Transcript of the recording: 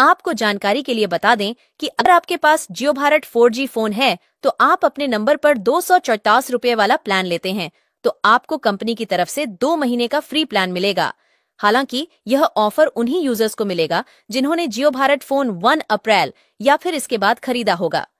आपको जानकारी के लिए बता दें कि अगर आपके पास जियो भारत फोर फोन है तो आप अपने नंबर पर दो सौ वाला प्लान लेते हैं तो आपको कंपनी की तरफ से दो महीने का फ्री प्लान मिलेगा हालांकि यह ऑफर उन्हीं यूजर्स को मिलेगा जिन्होंने जियो भारत फोन 1 अप्रैल या फिर इसके बाद खरीदा होगा